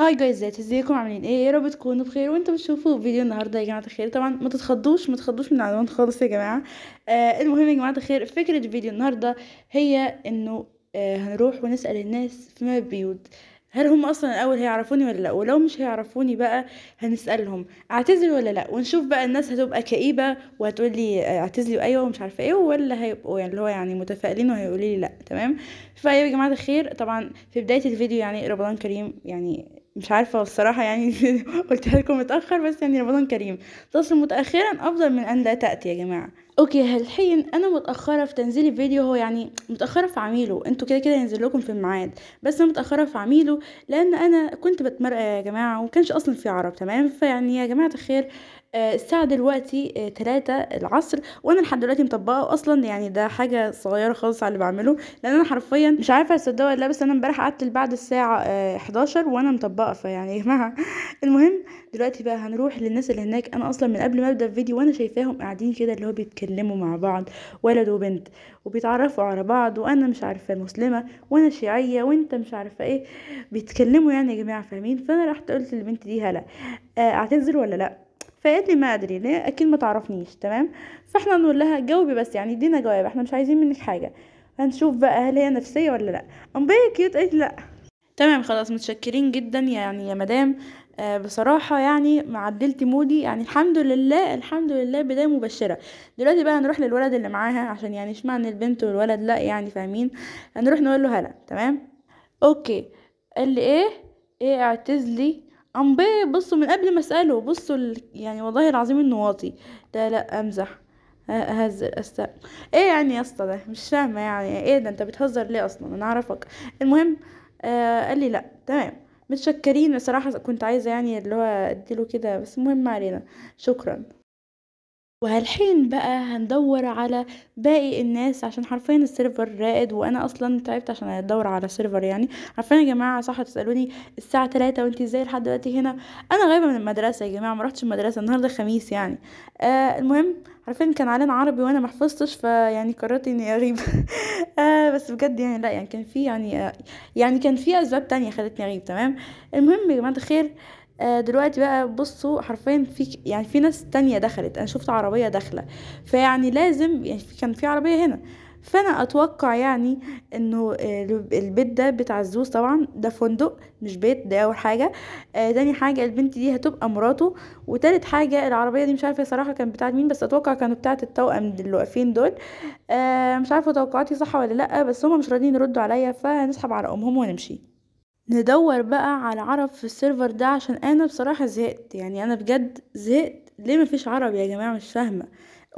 هاي جايزات ازيكم عاملين ايه يا رب تكونوا بخير وانتم بتشوفوا فيديو النهارده يا جماعه الخير طبعا ما تتخضوش ما تتخضوش من العنوان خالص يا جماعه آه المهم يا جماعه الخير فكره فيديو النهارده هي انه آه هنروح ونسال الناس في بيوت هل هم اصلا الاول هيعرفوني ولا لا ولو مش هيعرفوني بقى هنسالهم اعتزل ولا لا ونشوف بقى الناس هتبقى كئيبه وهتقول لي آه، اعتزلي ايوه ومش عارفه ايه ولا هيبقوا يعني اللي هو يعني متفائلين وهيقولوا لي لا تمام يا جماعه الخير طبعا في بدايه الفيديو يعني رمضان كريم يعني مش عارفه الصراحه يعني قلت لكم متاخر بس يعني رمضان كريم تصل متاخرا افضل من ان لا تاتي يا جماعه اوكي الحين انا متاخره في تنزيل الفيديو هو يعني متاخره في عميله انتوا كده كده ينزل لكم في الميعاد بس انا متاخره في عميله لان انا كنت بتمرقع يا جماعه وما كانش اصلا في عرب تمام فيعني يا جماعه الخير آه، الساعة دلوقتي آه، تلاتة العصر وانا لحد دلوقتي مطبقة اصلا يعني ده حاجة صغيرة خالص على اللي بعمله لان انا حرفيا مش عارفة اصدقها ولا بس انا امبارح قعدت بعد الساعة 11 آه، وانا مطبقة فيعني يا جماعة المهم دلوقتي بقى هنروح للناس اللي هناك انا اصلا من قبل ما ابدا الفيديو وانا شايفاهم قاعدين كده اللي هو بيتكلموا مع بعض ولد وبنت وبيتعرفوا على بعض وانا مش عارفه مسلمه وانا شيعيه وانت مش عارفه ايه بيتكلموا يعني يا جماعه فاهمين فانا رحت قلت للبنت دي هلا اعتذر ولا لا فقالت لي ما ادري ليه اكيد ما تعرفنيش تمام فاحنا نقول لها جاوبي بس يعني ادينا جواب احنا مش عايزين منك حاجه هنشوف بقى هل هي نفسيه ولا لا ام بي كيوت قالت لا تمام خلاص متشكرين جدا يعني يا مدام آه بصراحة يعني معدلتي مودي يعني الحمد لله الحمد لله بداية مبشرة دلوقتي بقى هنروح للولد اللي معاها عشان يعني اشمعنى البنت والولد لا يعني فاهمين هنروح نقول له هلا تمام اوكي قال لي ايه ايه اعتزلي امبي بصوا من قبل ما اساله بصوا ال... يعني والله العظيم انه واطي لا لا امزح هز أست... ايه يعني يا اسطى ده مش فاهمه يعني ايه ده انت بتهزر ليه اصلا انا اعرفك المهم آه قال لي لا تمام متشكرين بصراحه كنت عايزه يعني اللي هو اديله كده بس المهم علينا شكرا وهالحين بقى هندور على باقي الناس عشان حرفيا السيرفر رائد وانا اصلا تعبت عشان ادور على سيرفر يعني عارفين يا جماعه صح تسالوني الساعه 3 وانت ازاي لحد دلوقتي هنا انا غايبه من المدرسه يا جماعه ما رحتش المدرسه النهارده خميس يعني آه المهم عارفين كان علينا عربي وانا ما حفظتش فيعني قررت اني اغيب آه بس بجد يعني لا يعني كان في يعني آه يعني كان في اسباب تانية خلتني اغيب تمام المهم يا جماعه الخير آه آه، دلوقتي بقى بصوا حرفيا في يعني في ناس تانية دخلت انا شفت عربيه داخله فيعني لازم يعني كان في عربيه هنا فانا اتوقع يعني انه آه، البيت ده بتاع الزوز طبعا ده فندق مش بيت ده اول حاجه آه تاني حاجه البنت دي هتبقى مراته وتالت حاجه العربيه دي مش عارفه صراحه كانت بتاعت مين بس اتوقع كانوا بتاعه التوأم اللي واقفين دول آه مش عارفه توقعاتي صح ولا لا بس هما مش راضيين يردوا عليا فهنسحب على امهم ونمشي ندور بقى على عرب في السيرفر ده عشان انا بصراحة زهقت يعني انا بجد زهقت ليه مفيش عرب يا جماعة مش فاهمة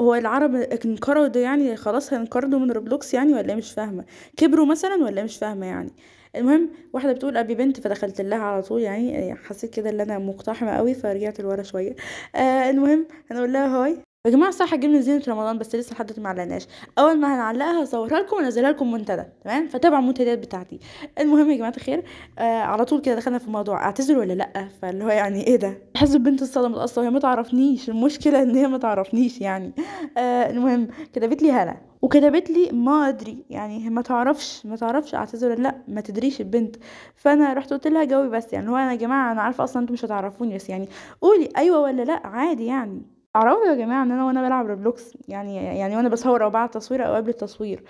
هو العرب انقرضوا يعني خلاص هينقرضوا من روبلوكس يعني ولا ايه مش فاهمة كبروا مثلا ولا ايه مش فاهمة يعني المهم واحدة بتقول أبي بنت فدخلت لها على طول يعني حسيت كده ان أنا مقتحمة قوي فرجعت لورا شوية آه المهم اقول لها هاي يا جماعه صح جبنا زينه رمضان بس لسه لحد ما علقناش اول ما هنعلقها هصورها لكم وانزلها لكم منتدى تمام فتابعوا المنتديات بتاعتي المهم يا جماعه الخير آه على طول كده دخلنا في الموضوع اعتذر ولا لا فاللي هو يعني ايه ده حاسه البنت اتصدمت اصلا وهي ما تعرفنيش المشكله ان هي ما تعرفنيش يعني آه المهم كتبت لي هلا وكتبت لي ما ادري يعني ما تعرفش ما تعرفش اعتذر ولا لا ما تدريش البنت فانا رحت قلت لها جاوبي بس يعني هو انا يا جماعه انا عارفه اصلا انتم مش هتعرفوني بس يعني قولي ايوه ولا لا عادي يعني اعرفوا يا جماعه ان انا وانا بلعب روبلوكس يعني يعني وانا بصور او بعد تصوير او قبل التصوير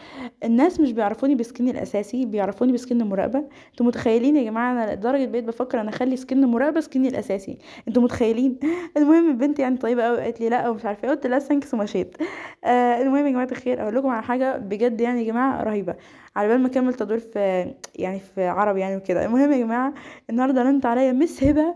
الناس مش بيعرفوني بسكن الاساسي بيعرفوني بسكن مراقبه انتوا متخيلين يا جماعه انا لدرجه بقيت بفكر انا اخلي سكن مراقبه سكني الاساسي انتوا متخيلين المهم البنت يعني طيبه قوي قالت لي لا ومش عارفه إيه، قلت لا ثانكس ومشيت آه المهم يا جماعه الخير اقول لكم على حاجه بجد يعني يا جماعه رهيبه على بال ما اكمل تدوير في يعني في عربي يعني وكده المهم يا جماعه النهارده رنت عليا مس هبه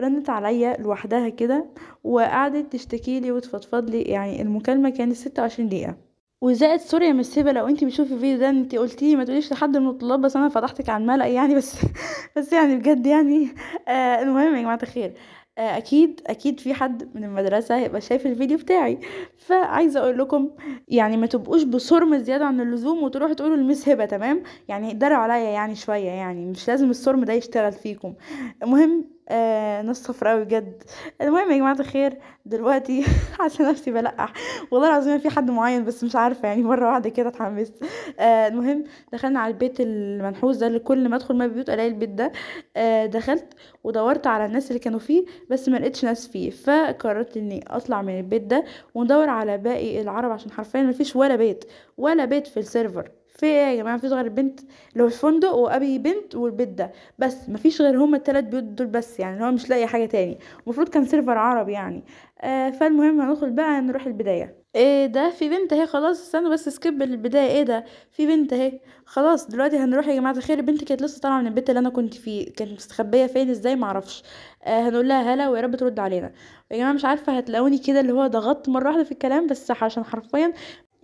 رنت عليا لوحدها كده وقعدت تشتكي لي وتفضفض لي يعني المكالمه كانت 26 دقيقه وزائد سوري يا مس هبه لو انت بتشوفي الفيديو ده انت قلتي ما تقوليش لحد من الطلاب بس انا فضحتك على الملأ يعني بس بس يعني بجد يعني آه المهم يا جماعه الخير آه، اكيد اكيد في حد من المدرسه هيبقى شايف الفيديو بتاعي فعايزه اقول لكم يعني ما تبقوش بصرم زياده عن اللزوم وتروحوا تقولوا المس هبه تمام يعني اقدروا عليا يعني شويه يعني مش لازم الصرم ده يشتغل فيكم المهم آه نص صفر قوي بجد المهم يا جماعه الخير دلوقتي حاسه نفسي بلقح والله العظيم في حد معين بس مش عارفه يعني مره واحده كده اتحمست آه المهم دخلنا على البيت المنحوس ده اللي كل ما ادخل ما بيوت الاقي البيت ده آه دخلت ودورت على الناس اللي كانوا فيه بس ما لقيتش ناس فيه فقررت اني اطلع من البيت ده وندور على باقي العرب عشان حرفيا مفيش ولا بيت ولا بيت في السيرفر في ايه يا جماعه مفيش غير البنت اللي هو الفندق وابي بنت والبيت ده بس مفيش غير هما التلات بيوت دول بس يعني هو مش لاقي حاجه تاني المفروض كان سيرفر عربي يعني آه فالمهم هندخل بقى نروح البدايه ايه ده في بنت اهي خلاص استنوا بس سكيب البدايه ايه ده في بنت اهي خلاص دلوقتي هنروح يا جماعه الخير البنت كانت لسه طالعه من البيت اللي انا كنت فيه كانت مستخبيه فين ازاي معرفش آه هنقول لها هلا ويا رب ترد علينا يا جماعه مش عارفه هتلاقوني كده اللي هو ضغطت مره واحده في الكلام بس عشان حرفيا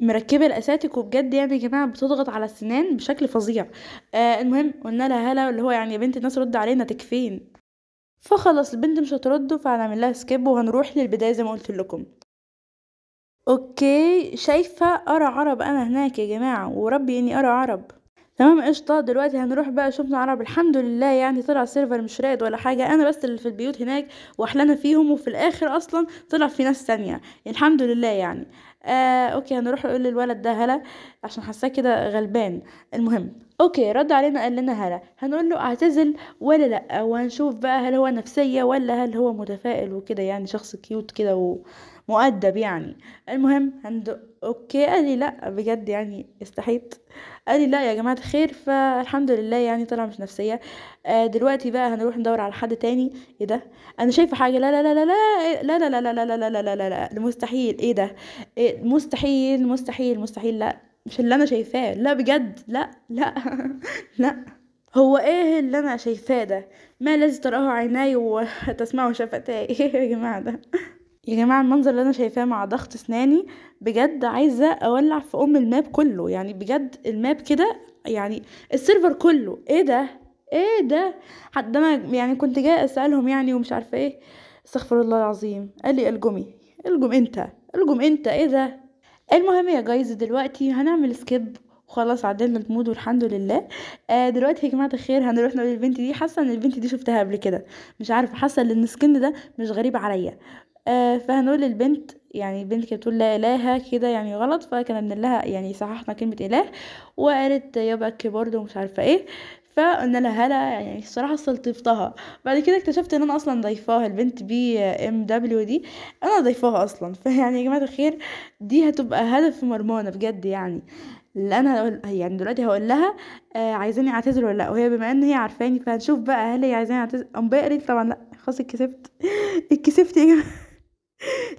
مركبه الاساتيك وبجد يعني يا جماعه بتضغط على السنان بشكل فظيع آه المهم قلنا لها هلا اللي هو يعني يا بنت الناس رد علينا تكفين فخلاص البنت مش هترد فهنعمل لها سكيب وهنروح للبدايه زي ما قلت لكم اوكي شايفه ارى عرب انا هناك يا جماعه وربي اني ارى عرب تمام قشطه دلوقتي هنروح بقى شفنا عرب الحمد لله يعني طلع السيرفر مش راقد ولا حاجه انا بس اللي في البيوت هناك واحلانا فيهم وفي الاخر اصلا طلع في ناس تانية الحمد لله يعني آه اوكي هنروح اقول للولد ده هلا عشان حاساه كده غلبان المهم اوكي رد علينا قال لنا هلا هنقول له اعتزل ولا لا وهنشوف بقى هل هو نفسيه ولا هل هو متفائل وكده يعني شخص كيوت كده و... مؤدب يعني المهم هند اوكي قال لي لا بجد يعني استحيت قال لي لا يا جماعه الخير فالحمد لله يعني طلع مش نفسيه آه دلوقتي بقى هنروح ندور على حد تاني ايه ده انا شايفه حاجه لا لا لا لا لا لا لا لا لا لا لا لا لا لا لا مستحيل ايه ده مستحيل مستحيل مستحيل لا مش اللي انا شايفاه لا بجد لا لا لا هو ايه اللي انا شايفاه ده ما الذي تراه عيناي وتسمعه شفتاي ايه يا جماعه ده يا جماعه المنظر اللي انا شايفاه مع ضغط اسناني بجد عايزه اولع في ام الماب كله يعني بجد الماب كده يعني السيرفر كله ايه ده ايه ده حتى انا يعني كنت جايه اسالهم يعني ومش عارفه ايه استغفر الله العظيم قال لي الجمي الجم انت الجم انت ايه ده المهم يا جايز دلوقتي هنعمل سكيب وخلاص عدلنا المود والحمد لله آه دلوقتي يا جماعه الخير هنروح نقول البنت دي حاسه ان البنت دي شفتها قبل كده مش عارفه حاسه ان السكن ده مش غريب عليا آه، فهنقول للبنت يعني البنت كانت بتقول لا اله كده يعني غلط فكان بنقول لها يعني صححنا كلمه اله وقالت بقى برضه ومش عارفه ايه فقلنا لها هلا يعني الصراحه استلطفتها بعد كده اكتشفت ان انا اصلا ضيفاها البنت بي ام دبليو دي انا ضيفاها اصلا فيعني يا جماعه الخير دي هتبقى هدف مرمانه بجد يعني اللي انا يعني دلوقتي هقول لها آه عايزاني اعتذر ولا لا وهي بما ان هي عارفاني فهنشوف بقى هل هي عايزاني اعتذر ام بقى طبعا لا خلاص اتكسفت اتكسفت يا جماعه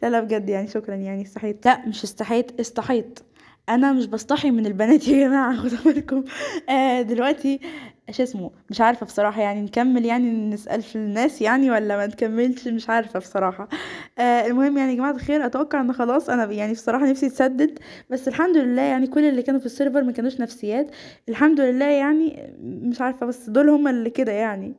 لا لا بجد يعني شكرا يعني استحيت لا مش استحيت استحيت انا مش بستحي من البنات يا جماعه خدوا بالكم آه دلوقتي ايش اسمه مش عارفه بصراحه يعني نكمل يعني نسال في الناس يعني ولا ما نكملش مش عارفه بصراحه آه المهم يعني يا جماعه الخير اتوقع ان خلاص انا يعني بصراحه نفسي تسدد بس الحمد لله يعني كل اللي كانوا في السيرفر ما كانوش نفسيات الحمد لله يعني مش عارفه بس دول هم اللي كده يعني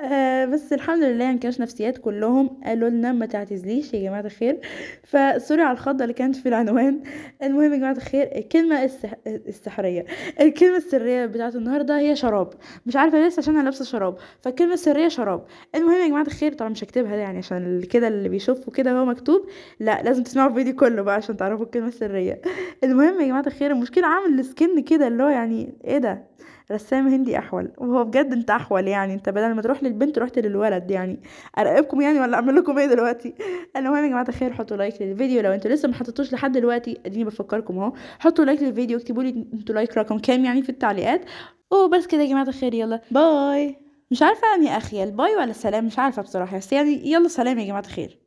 آه بس الحمد لله يعني كانش نفسيات كلهم قالوا لنا ما تعتزليش يا جماعه الخير فسوري على الخضه اللي كانت في العنوان المهم يا جماعه الخير الكلمه السحريه الكلمه السريه بتاعت النهارده هي شراب مش عارفه لسه عشان انا لابسه شراب فالكلمه السريه شراب المهم يا جماعه الخير طبعا مش هكتبها يعني عشان كده اللي بيشوفه كده هو مكتوب لا لازم تسمعوا الفيديو كله بقى عشان تعرفوا الكلمه السريه المهم يا جماعه الخير المشكله عامل السكن كده اللي هو يعني ايه ده رسام هندي احول وهو بجد انت احول يعني انت بدل ما تروح للبنت رحت للولد يعني اراقبكم يعني ولا اعمل لكم ايه دلوقتي المهم يا جماعه الخير حطوا لايك للفيديو لو انتوا لسه ما حطيتوش لحد دلوقتي اديني بفكركم اهو حطوا لايك للفيديو اكتبوا لي انتوا لايك رقم كام يعني في التعليقات وبس كده يا جماعه الخير يلا باي مش عارفه اني اخيل باي ولا سلام مش عارفه بصراحه بس يعني يلا سلام يا جماعه الخير